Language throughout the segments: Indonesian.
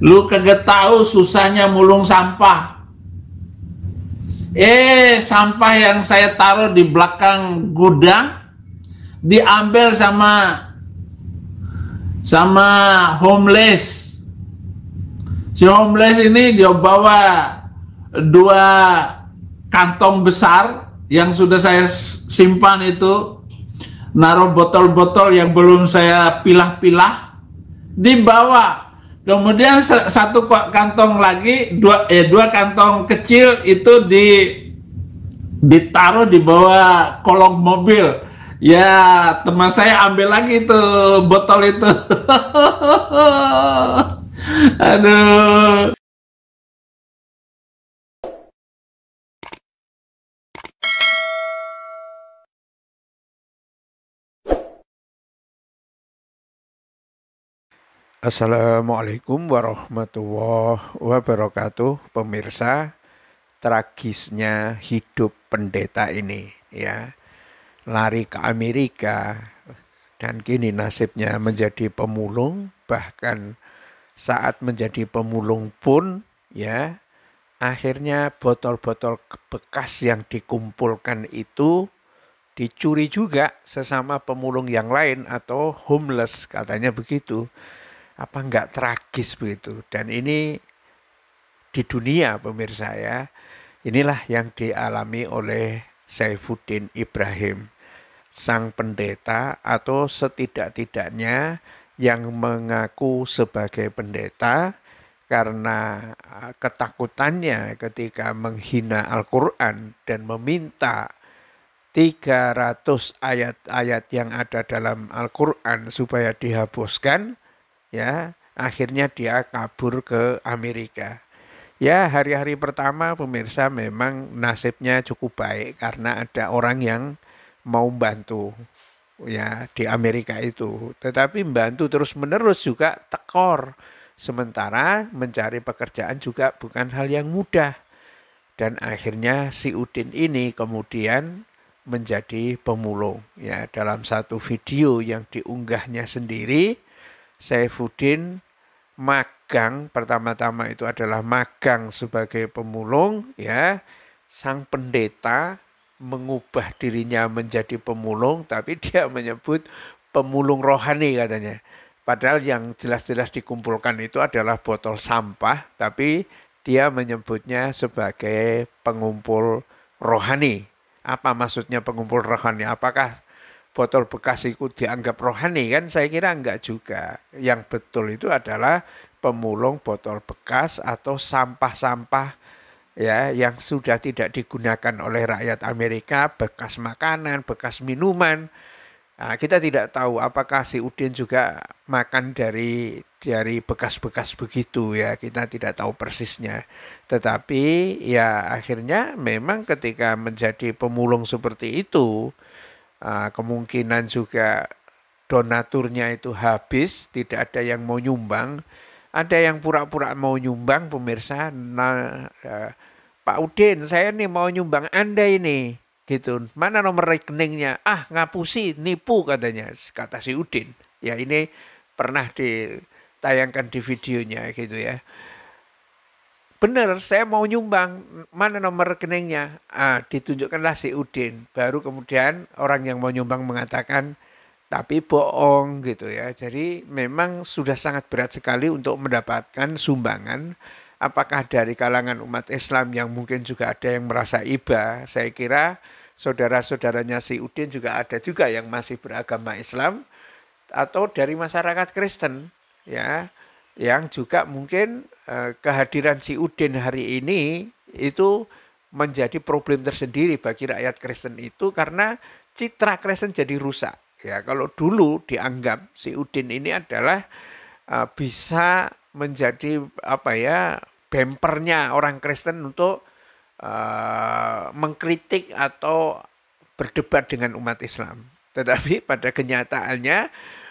Lu kagak tahu susahnya mulung sampah. Eh, sampah yang saya taruh di belakang gudang diambil sama sama homeless. Si homeless ini dia bawa dua kantong besar yang sudah saya simpan itu naruh botol-botol yang belum saya pilah-pilah dibawa Kemudian satu kantong lagi, dua eh, dua kantong kecil itu di ditaruh di bawah kolong mobil. Ya, teman saya ambil lagi itu botol itu. Aduh. Assalamualaikum warahmatullahi wabarakatuh, pemirsa. Tragisnya hidup pendeta ini, ya, lari ke Amerika dan kini nasibnya menjadi pemulung, bahkan saat menjadi pemulung pun, ya, akhirnya botol-botol bekas yang dikumpulkan itu dicuri juga sesama pemulung yang lain atau homeless, katanya begitu apa enggak tragis begitu. Dan ini di dunia pemirsa ya, inilah yang dialami oleh Saifuddin Ibrahim, sang pendeta atau setidak-tidaknya yang mengaku sebagai pendeta karena eh, ketakutannya ketika menghina Al-Quran dan meminta 300 ayat-ayat yang ada dalam Al-Quran supaya dihapuskan, ya akhirnya dia kabur ke Amerika. Ya, hari-hari pertama pemirsa memang nasibnya cukup baik karena ada orang yang mau bantu ya di Amerika itu. Tetapi bantu terus-menerus juga tekor. Sementara mencari pekerjaan juga bukan hal yang mudah. Dan akhirnya si Udin ini kemudian menjadi pemulung. Ya, dalam satu video yang diunggahnya sendiri, Saifuddin magang pertama-tama itu adalah magang sebagai pemulung ya sang pendeta mengubah dirinya menjadi pemulung tapi dia menyebut pemulung rohani katanya padahal yang jelas-jelas dikumpulkan itu adalah botol sampah tapi dia menyebutnya sebagai pengumpul rohani apa maksudnya pengumpul rohani apakah botol bekas itu dianggap rohani kan saya kira enggak juga. Yang betul itu adalah pemulung botol bekas atau sampah-sampah ya yang sudah tidak digunakan oleh rakyat Amerika, bekas makanan, bekas minuman. Nah, kita tidak tahu apakah si Udin juga makan dari dari bekas-bekas begitu ya kita tidak tahu persisnya tetapi ya akhirnya memang ketika menjadi pemulung seperti itu Ah, kemungkinan juga donaturnya itu habis, tidak ada yang mau nyumbang. Ada yang pura-pura mau nyumbang, pemirsa. Nah, eh, Pak Udin, saya nih mau nyumbang Anda ini. Gitu. Mana nomor rekeningnya? Ah, ngapusi, nipu katanya, kata si Udin. Ya ini pernah ditayangkan di videonya gitu ya benar saya mau nyumbang mana nomor rekeningnya ah ditunjukkanlah si Udin baru kemudian orang yang mau nyumbang mengatakan tapi bohong gitu ya jadi memang sudah sangat berat sekali untuk mendapatkan sumbangan apakah dari kalangan umat Islam yang mungkin juga ada yang merasa iba saya kira saudara-saudaranya si Udin juga ada juga yang masih beragama Islam atau dari masyarakat Kristen ya yang juga mungkin eh, kehadiran si Udin hari ini itu menjadi problem tersendiri bagi rakyat Kristen itu karena citra Kristen jadi rusak. Ya, kalau dulu dianggap si Udin ini adalah eh, bisa menjadi apa ya bempernya orang Kristen untuk uh, mengkritik atau berdebat dengan umat Islam. Tetapi pada kenyataannya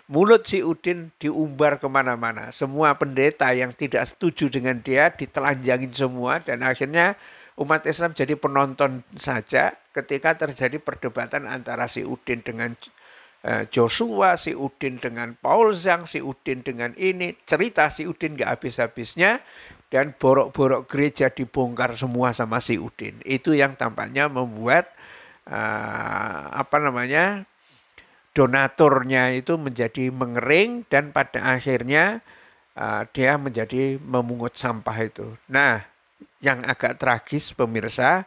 Mulut si Udin diumbar kemana-mana. Semua pendeta yang tidak setuju dengan dia ditelanjangin semua dan akhirnya umat Islam jadi penonton saja ketika terjadi perdebatan antara si Udin dengan eh, Joshua, si Udin dengan Paul Zhang, si Udin dengan ini. Cerita si Udin gak habis-habisnya dan borok-borok gereja dibongkar semua sama si Udin. Itu yang tampaknya membuat uh, apa namanya donaturnya itu menjadi mengering dan pada akhirnya uh, dia menjadi memungut sampah itu. Nah, yang agak tragis pemirsa,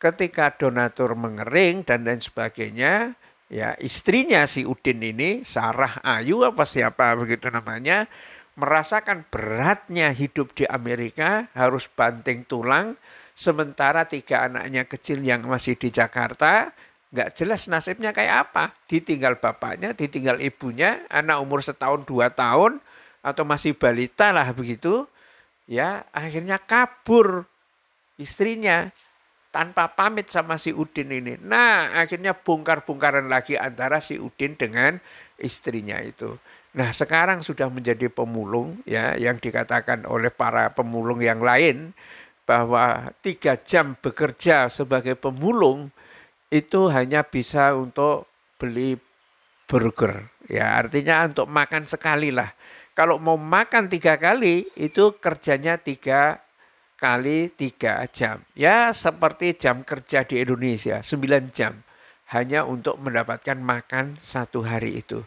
ketika donatur mengering dan lain sebagainya, ya istrinya si Udin ini, Sarah Ayu apa siapa begitu namanya, merasakan beratnya hidup di Amerika, harus banting tulang, sementara tiga anaknya kecil yang masih di Jakarta nggak jelas nasibnya kayak apa. Ditinggal bapaknya, ditinggal ibunya, anak umur setahun dua tahun atau masih balita lah begitu, ya akhirnya kabur istrinya tanpa pamit sama si Udin ini. Nah, akhirnya bongkar-bongkaran lagi antara si Udin dengan istrinya itu. Nah, sekarang sudah menjadi pemulung ya yang dikatakan oleh para pemulung yang lain bahwa tiga jam bekerja sebagai pemulung itu hanya bisa untuk beli burger. Ya, artinya untuk makan sekali lah. Kalau mau makan tiga kali, itu kerjanya tiga kali tiga jam. Ya, seperti jam kerja di Indonesia, sembilan jam. Hanya untuk mendapatkan makan satu hari itu.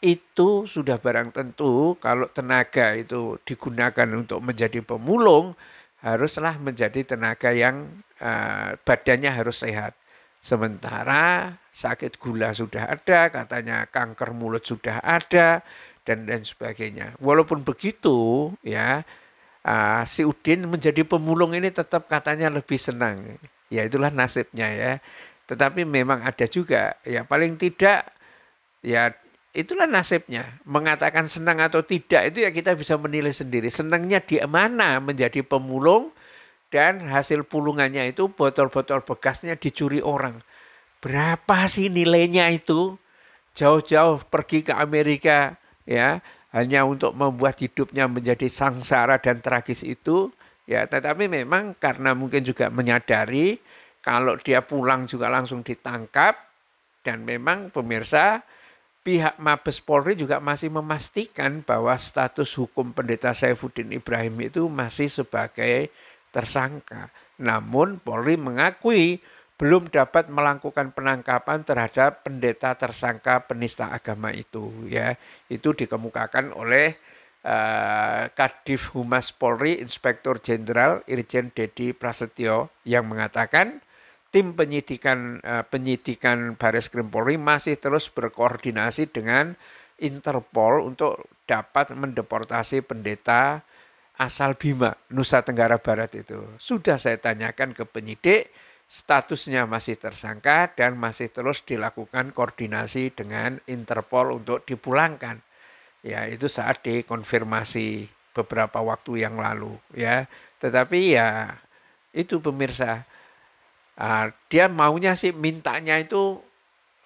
Itu sudah barang tentu kalau tenaga itu digunakan untuk menjadi pemulung, haruslah menjadi tenaga yang uh, badannya harus sehat Sementara sakit gula sudah ada, katanya kanker mulut sudah ada, dan dan sebagainya. Walaupun begitu, ya uh, si Udin menjadi pemulung ini tetap katanya lebih senang. Ya itulah nasibnya ya. Tetapi memang ada juga, ya paling tidak ya itulah nasibnya. Mengatakan senang atau tidak itu ya kita bisa menilai sendiri. Senangnya di mana menjadi pemulung, dan hasil pulungannya itu botol-botol bekasnya dicuri orang. Berapa sih nilainya itu? Jauh-jauh pergi ke Amerika ya, hanya untuk membuat hidupnya menjadi sangsara dan tragis itu. Ya, tetapi memang karena mungkin juga menyadari kalau dia pulang juga langsung ditangkap dan memang pemirsa pihak Mabes Polri juga masih memastikan bahwa status hukum pendeta Saifuddin Ibrahim itu masih sebagai tersangka. Namun Polri mengakui belum dapat melakukan penangkapan terhadap pendeta tersangka penista agama itu ya. Itu dikemukakan oleh uh, Kadif Humas Polri Inspektur Jenderal Irjen Dedi Prasetyo yang mengatakan tim penyidikan uh, penyidikan Baris Krim Polri masih terus berkoordinasi dengan Interpol untuk dapat mendeportasi pendeta asal Bima, Nusa Tenggara Barat itu. Sudah saya tanyakan ke penyidik, statusnya masih tersangka dan masih terus dilakukan koordinasi dengan Interpol untuk dipulangkan. Ya, itu saat dikonfirmasi beberapa waktu yang lalu ya. Tetapi ya itu pemirsa uh, dia maunya sih mintanya itu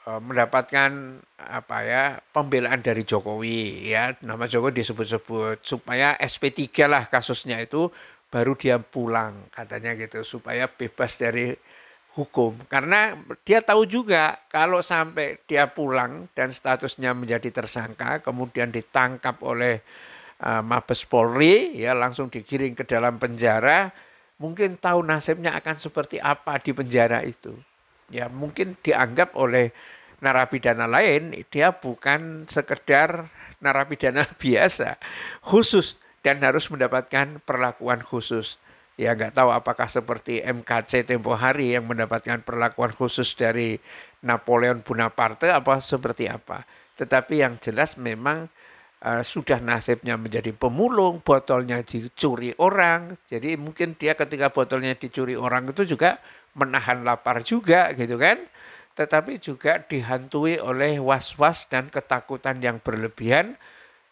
Eh, mendapatkan apa ya pembelaan dari Jokowi ya nama Jokowi disebut-sebut supaya SP3 lah kasusnya itu baru dia pulang katanya gitu supaya bebas dari hukum karena dia tahu juga kalau sampai dia pulang dan statusnya menjadi tersangka kemudian ditangkap oleh uh, Mabes Polri ya langsung digiring ke dalam penjara mungkin tahu nasibnya akan seperti apa di penjara itu ya mungkin dianggap oleh narapidana lain, dia bukan sekedar narapidana biasa, khusus dan harus mendapatkan perlakuan khusus. Ya nggak tahu apakah seperti MKC tempo hari yang mendapatkan perlakuan khusus dari Napoleon Bonaparte apa seperti apa. Tetapi yang jelas memang uh, sudah nasibnya menjadi pemulung, botolnya dicuri orang. Jadi mungkin dia ketika botolnya dicuri orang itu juga menahan lapar juga gitu kan tetapi juga dihantui oleh was-was dan ketakutan yang berlebihan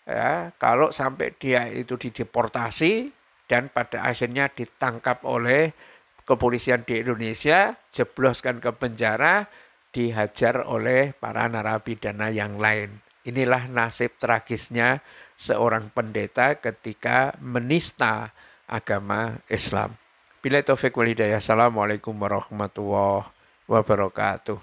ya, kalau sampai dia itu dideportasi dan pada akhirnya ditangkap oleh kepolisian di Indonesia, jebloskan ke penjara, dihajar oleh para narapidana yang lain. Inilah nasib tragisnya seorang pendeta ketika menista agama Islam. Bila taufik wal hidayah. Assalamualaikum warahmatullahi wabarakatuh.